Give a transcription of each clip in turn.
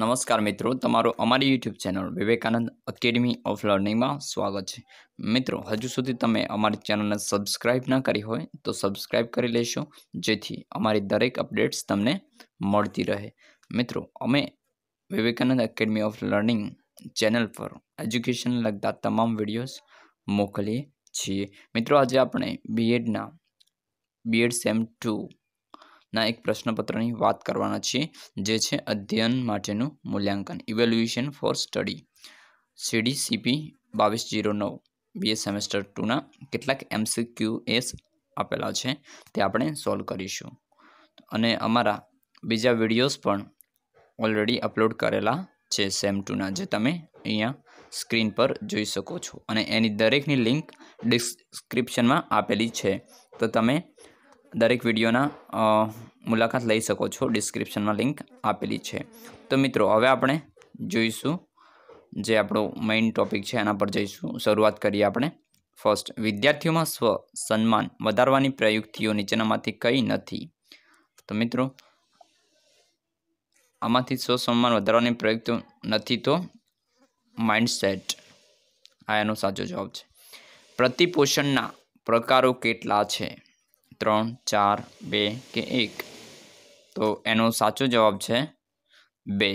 નમસ્કાર મિત્રો તમારું અમારી YouTube channel Vivekanand academy of લર્નિંગમાં સ્વાગત છે મિત્રો હજુ સુધી તમે અમારી ચેનલને સબસ્ક્રાઇબ ના કરી હોય તો સબસ્ક્રાઇબ કરી લેશો જેથી અમારી દરેક અપડેટ્સ તમને મળતી રહે મિત્રો અમે Vivekanand academy of learning channel પર એજ્યુકેશન લગતા તમામ વિડીયોઝ મોકલીએ છીએ મિત્રો આજે આપણે બીએડના બીએડ સેમ ટુ ના એક પ્રશ્નપત્રની વાત કરવાના છીએ જે છે અધ્યયન માટેનું મૂલ્યાંકન evaluation for study CD CP બાવીસ જીરો નવ બીએ સેમેસ્ટર ટુના કેટલાક એસ આપેલા છે તે આપણે સોલ્વ કરીશું અને અમારા બીજા વિડીયોઝ પણ ઓલરેડી અપલોડ કરેલા છે સેમ ટુના જે તમે અહીંયા સ્ક્રીન પર જોઈ શકો છો અને એની દરેકની લિંક ડિસ્ક્રિપ્શનમાં આપેલી છે તો તમે દરેક વિડીયોના મુલાકાત લઈ શકો છો ડિસ્ક્રિપ્શનમાં લિંક આપેલી છે તો મિત્રો હવે આપણે જોઈશું જે આપણો મેઇન ટોપિક છે એના પર જઈશું શરૂઆત કરીએ આપણે ફર્સ્ટ વિદ્યાર્થીઓમાં સ્વ સન્માન વધારવાની પ્રયુક્તિઓ નીચેનામાંથી કંઈ નથી તો મિત્રો આમાંથી સ્વ સન્માન વધારવાની પ્રયુક્તિઓ નથી તો માઇન્ડસેટ આ એનો સાચો જવાબ છે પ્રતિપોષણના પ્રકારો કેટલા છે ત્રણ ચાર બે કે એક તો એનો સાચો જવાબ છે બે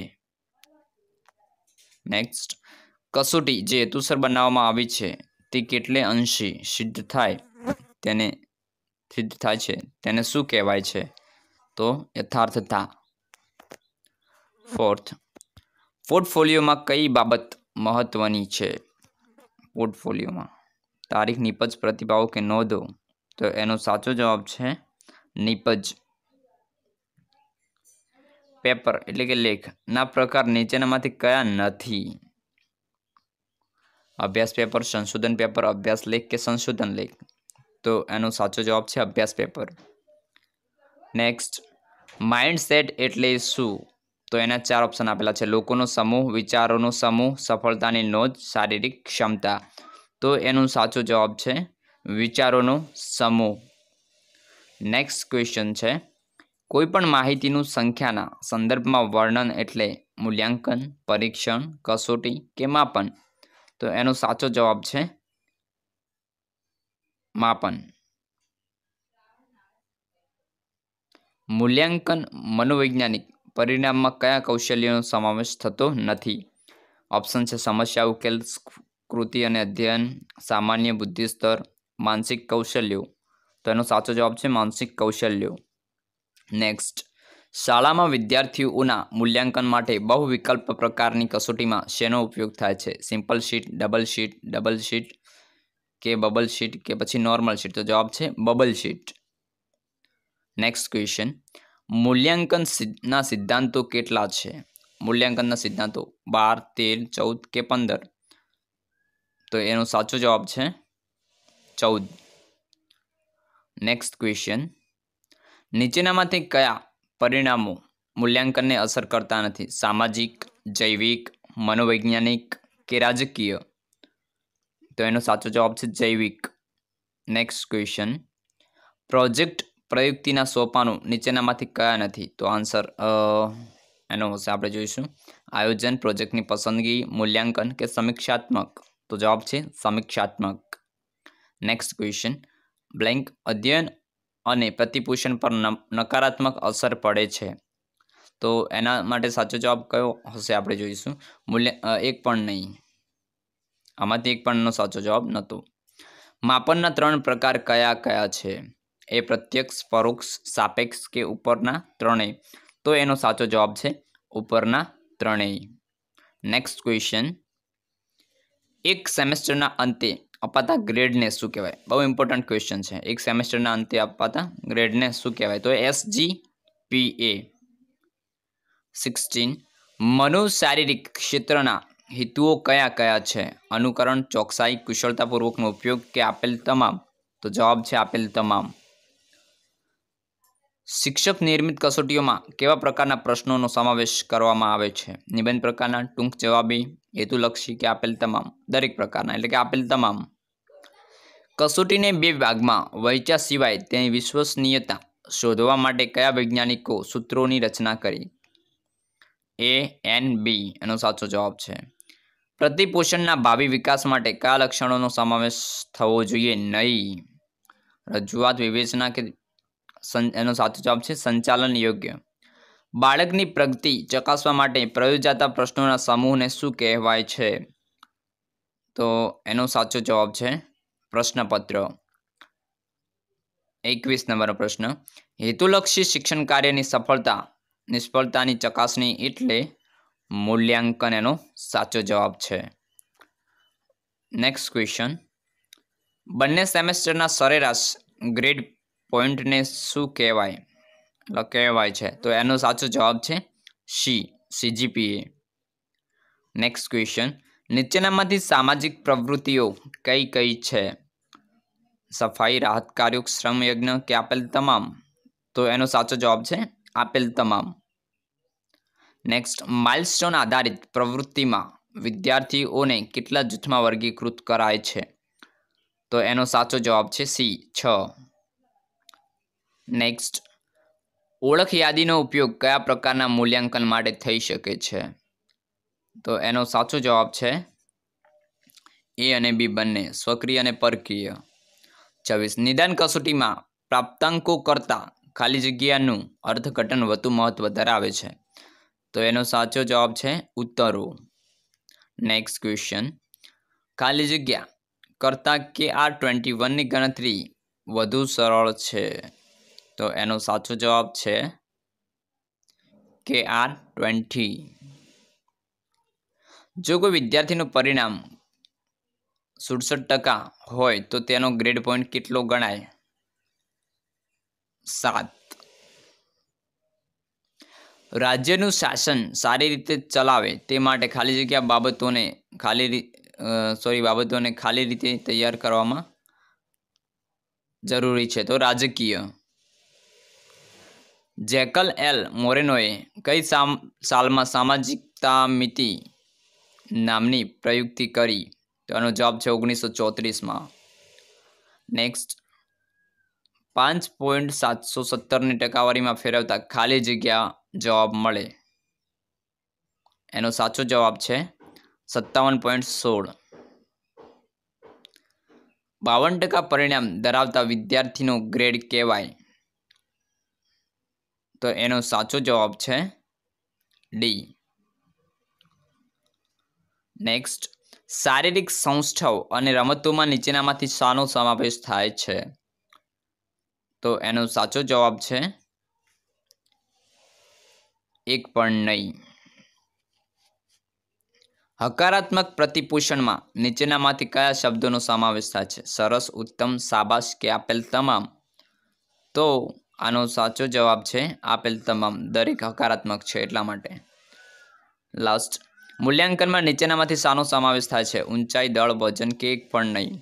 નેક્સ્ટ કસોટી જે હેતુસર બનાવવામાં આવી છે તે કેટલે અંશી સિદ્ધ થાય તેને સિદ્ધ થાય છે તેને શું કહેવાય છે તો યથાર્થતા ફોર્થ પોર્ટફોલિયોમાં કઈ બાબત મહત્ત્વની છે પોર્ટફોલિયોમાં તારીખ નિપજ પ્રતિભાવો કે નોંધો તો એનો સાચો જવાબ છે નીપજ પેપર એટલે કે લેખ ના પ્રકાર નીચેનામાંથી કયા નથી અભ્યાસ પેપર સંશોધન પેપર અભ્યાસ લેખ કે સંશોધન લેખ તો એનો સાચો જવાબ છે અભ્યાસ પેપર નેક્સ્ટ માઇન્ડસેટ એટલે શું તો એના ચાર ઓપ્શન આપેલા છે લોકોનો સમૂહ વિચારોનો સમૂહ સફળતાની નોંધ શારીરિક ક્ષમતા તો એનો સાચો જવાબ છે વિચારોનો સમૂહ નેક્સ્ટ ક્વેશ્ચન છે કોઈપણ માહિતીનું સંખ્યાના સંદર્ભમાં વર્ણન એટલે મૂલ્યાંકન પરીક્ષણ કસોટી કે માપન તો એનો સાચો જવાબ છે માપન મૂલ્યાંકન મનોવૈજ્ઞાનિક પરિણામમાં કયા કૌશલ્યનો સમાવેશ થતો નથી ઓપ્શન છે સમસ્યા ઉકેલ કૃતિ અને અધ્યયન સામાન્ય બુદ્ધિ સ્તર માનસિક કૌશલ્યો તો એનો સાચો જવાબ છે માનસિક કૌશલ્યો નેક્સ્ટ શાળામાં વિદ્યાર્થીઓના મૂલ્યાંકન માટે બહુ વિકલ્પ પ્રકારની કસોટીમાં શેનો ઉપયોગ થાય છે simple sheet double sheet double sheet કે બબલ શીટ કે પછી નોર્મલ શીટ તો જવાબ છે બબલ શીટ નેક્સ્ટ ક્વેશ્ચન મૂલ્યાંકનના સિદ્ધાંતો કેટલા છે મૂલ્યાંકનના સિદ્ધાંતો બાર તેર ચૌદ કે પંદર તો એનો સાચો જવાબ છે ચૌદ નેક્સ્ટ ક્વેશ્ચન નીચેનામાંથી કયા પરિણામો મૂલ્યાંકનને અસર કરતા નથી સામાજિક જૈવિક મનોવૈજ્ઞાનિક કે રાજકીય તો એનો સાચો જવાબ છે જૈવિક નેક્સ્ટ ક્વેશ્ચન પ્રોજેક્ટ પ્રયુક્તિના સોપાનો નીચેનામાંથી કયા નથી તો આન્સર એનો હશે આપણે જોઈશું આયોજન પ્રોજેક્ટની પસંદગી મૂલ્યાંકન કે સમીક્ષાત્મક તો જવાબ છે સમીક્ષાત્મક નેક્સ્ટ ક્વેશ્ચન બ્લેન્ક અધ્યયન અને પ્રતિપોષણ પર નકારાત્મક અસર પડે છે તો એના માટે સાચો જવાબ કયો હશે આપણે જોઈશું મૂલ્ય એક પણ નહીં આમાંથી એક પણનો સાચો જવાબ નહોતો માપનના ત્રણ પ્રકાર કયા કયા છે એ પ્રત્યક્ષ પરોક્ષ સાપેક્ષ કે ઉપરના ત્રણેય તો એનો સાચો જવાબ છે ઉપરના ત્રણેય નેક્સ્ટ ક્વેશ્ચન એક સેમેસ્ટરના અંતે અપાતા ગ્રેડને શું કહેવાય બહુ ઇમ્પોર્ટન્ટ ક્વેશ્ચન છે એક સેમેસ્ટરના અંતે અપાતા ગ્રેડને શું કહેવાય તો એસ જી પી એ સિક્સટીન મનોશારીરિક ક્ષેત્રના હેતુઓ કયા કયા છે અનુકરણ ચોકસાઈ કુશળતાપૂર્વકનો ઉપયોગ કે આપેલ તમામ તો જવાબ છે આપેલ તમામ શિક્ષક નિર્મિત કસોટીઓમાં કેવા પ્રકારના પ્રશ્નોનો સમાવેશ કરવામાં આવે છે નિબંધ પ્રકારના ટૂંક જવાબી હેતુલક્ષી કે આપેલ તમામ દરેક પ્રકારના એટલે કે આપેલ તમામ કસોટીને બે ભાગમાં વહેંચ્યા સિવાય તેની વિશ્વસનીયતા શોધવા માટે કયા વૈજ્ઞાનિકો સૂત્રોની રચના કરી એ એન બી એનો સાચો જવાબ છે પ્રતિપોષણના ભાવિ વિકાસ માટે કયા લક્ષણોનો સમાવેશ થવો જોઈએ નહીં રજૂઆત વિવેચના કે એનો સાચો જવાબ છે સંચાલન યોગ્ય બાળકની પ્રગતિ ચકાસવા માટે પ્રયોજાતા પ્રશ્નોના સમૂહને શું કહેવાય છે તો એનો સાચો જવાબ છે પ્રશ્નપત્ર એકવીસ નંબરનો પ્રશ્ન હેતુલક્ષી શિક્ષણ કાર્યની સફળતા નિષ્ફળતાની ચકાસણી એટલે મૂલ્યાંકન એનો સાચો જવાબ છે નેક્સ્ટ ક્વેશ્ચન બંને સેમેસ્ટરના સરેરાશ ગ્રેડ પોઈન્ટને શું કહેવાય કહેવાય છે તો એનો સાચો જવાબ છે સી સીજીપીએ નેક્સ્ટ ક્વેશ્ચન નીચેનામાંથી સામાજિક પ્રવૃત્તિઓ કઈ કઈ છે સફાઈ રાહત કાર્યો શ્રમ યજ્ઞ કે આપેલ તમામ તો એનો સાચો જવાબ છે આપેલ તમામ નેક્સ્ટ માઇલસ્ટોન આધારિત પ્રવૃત્તિમાં વિદ્યાર્થીઓને કેટલા જૂથમાં વર્ગીકૃત કરાય છે તો એનો સાચો જવાબ છે સી છ નેક્સ્ટ ઓળખ યાદીનો ઉપયોગ કયા પ્રકારના મૂલ્યાંકન માટે થઈ શકે છે તો એનો સાચો જવાબ છે એ અને બી બંને સ્વક્રિય અને પરકીય છવ્વીસ નિદાન કસોટીમાં પ્રાપ્તાંકો કરતાં ખાલી જગ્યાનું અર્થઘટન વધુ મહત્વ ધરાવે છે તો એનો સાચો જવાબ છે ઉત્તરો નેક્સ્ટ ક્વેશ્ચન ખાલી જગ્યા કરતાં કે આર ટ્વેન્ટી વનની ગણતરી વધુ સરળ છે તો એનો સાચો જવાબ છે કે આર ટ્વેન્ટી જો કોઈ વિદ્યાર્થીનું પરિણામ સુડસઠ ટકા હોય તો તેનો ગ્રેડ પોઈન્ટ કેટલો ગણાય સાત રાજ્યનું શાસન સારી રીતે ચલાવે તે માટે ખાલી જગ્યા બાબતોને ખાલી સોરી બાબતોને ખાલી રીતે તૈયાર કરવામાં જરૂરી છે તો રાજકીય જેકલ એલ મોરેનોએ કઈ સામ સાલમાં સામાજિકતા મિતિ નામની પ્રયુક્તિ કરી તો એનો જવાબ છે ઓગણીસો ચોત્રીસમાં નેક્સ્ટ પાંચ પોઈન્ટ સાતસો સત્તરની ટકાવારીમાં ફેરવતા ખાલી જગ્યા જવાબ મળે એનો સાચો જવાબ છે સત્તાવન પોઈન્ટ સોળ બાવન ટકા પરિણામ ધરાવતા વિદ્યાર્થીનો ગ્રેડ કહેવાય તો એનો સાચો જવાબ છે ડી નેક્સ્ટ શારીરિક સંસ્થાઓ અને રમતોમાં નીચેનામાંથી શાનો સમાવેશ થાય છે તો એનો સાચો જવાબ છે એક પણ નહીં હકારાત્મક પ્રતિપોષણમાં નીચેનામાંથી કયા શબ્દોનો સમાવેશ થાય છે સરસ ઉત્તમ સાબાશ કે આપેલ તમામ તો આનો સાચો જવાબ છે આપેલ તમામ દરેક હકારાત્મક છે એટલા માટે લાસ્ટ મૂલ્યાંકનમાં નીચેનામાંથી શાનો સમાવેશ થાય છે ઊંચાઈ દળ વજન કે એક પણ નહીં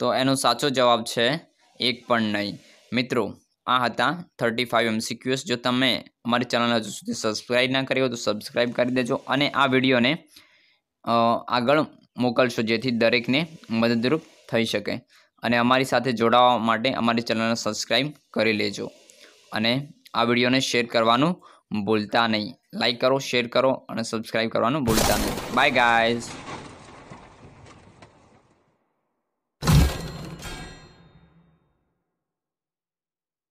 તો એનો સાચો જવાબ છે એક પણ નહીં મિત્રો આ હતા થર્ટી ફાઇવ એમસીક્યુએસ જો તમે અમારી ચેનલ હજુ સુધી સબસ્ક્રાઈબ ના કરી હોય તો સબસ્ક્રાઈબ કરી દેજો અને આ વિડીયોને આગળ મોકલશો જેથી દરેકને મદદરૂપ થઈ શકે અને અમારી સાથે જોડાવા માટે અમારી ચેનલને સબસ્ક્રાઈબ કરી લેજો અને આ વિડીયોને શેર કરવાનું ભૂલતા નહીં લાઈક કરો શેર કરો અને સબસ્ક્રાઈબ કરવાનું ભૂલતા નહીં બાય ગાઈઝ